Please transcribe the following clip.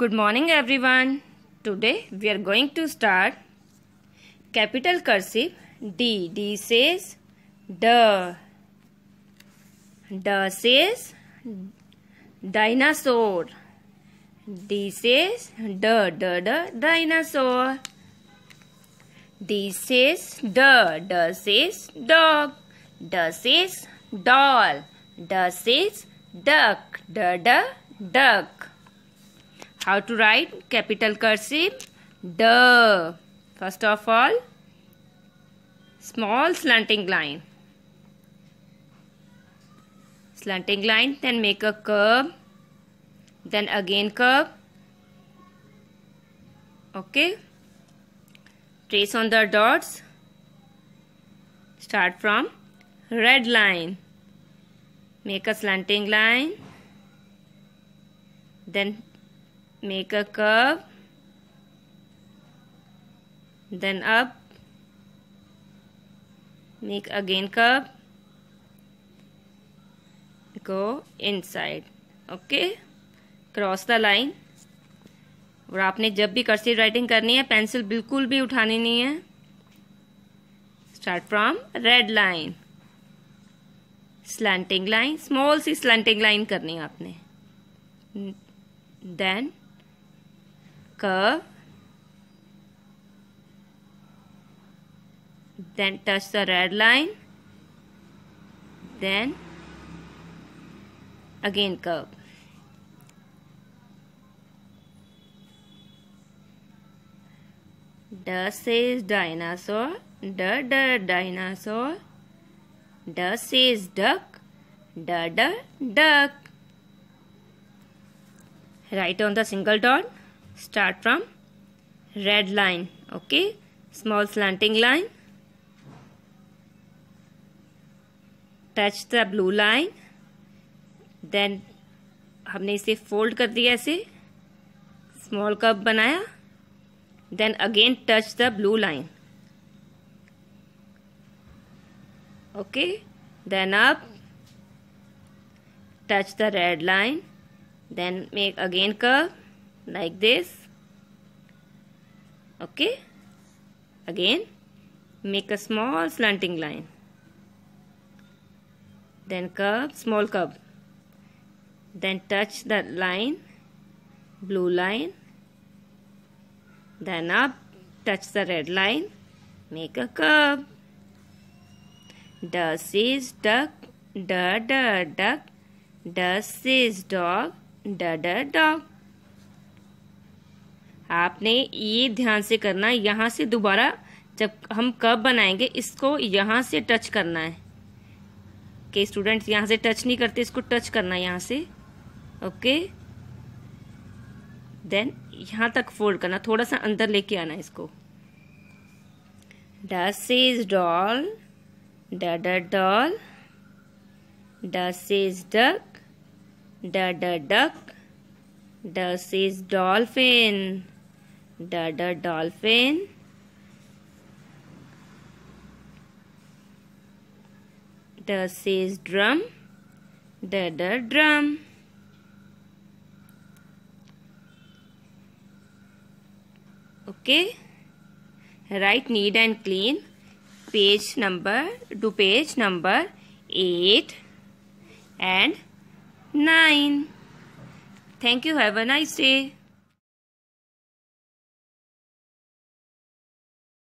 Good morning everyone. Today we are going to start capital cursive D. D says D. D says dinosaur. D says D. D. D. Dinosaur. D says D. D says dog. D says doll. D says duck. D. D. Duck. How to write capital cursive? The. First of all, small slanting line. Slanting line, then make a curve, then again curve. Okay. Trace on the dots. Start from red line. Make a slanting line, then make a curve then up make again curve go inside okay cross the line और आपने जब भी कर्सी writing करनी है pencil बिल्कुल भी उठानी नहीं है start from red line slanting line small c slanting line करनी है आपने then curve then touch the red line then again curve the says dinosaur the da dinosaur the says duck da da duck right on the single dot start from red line okay small slanting line touch the blue line then हमने इसे fold कर दिया ऐसे small curve बनाया then again touch the blue line okay then up touch the red line then make again curve like this okay again make a small slanting line then curve small curve then touch the line blue line then up touch the red line make a curve does is duck da da duck does is dog da da dog आपने ये ध्यान से करना है यहाँ से दोबारा जब हम कप बनाएंगे इसको यहाँ से टच करना है के स्टूडेंट्स यहाँ से टच नहीं करते इसको टच करना है यहाँ से ओके देन यहाँ तक फोल्ड करना थोड़ा सा अंदर लेके आना इसको this is doll d doll this is duck d duck this is dolphin D D dolphin. D says drum. D D drum. Okay. Write neat and clean. Page number to page number 8 and 9. Thank you. Have a nice day.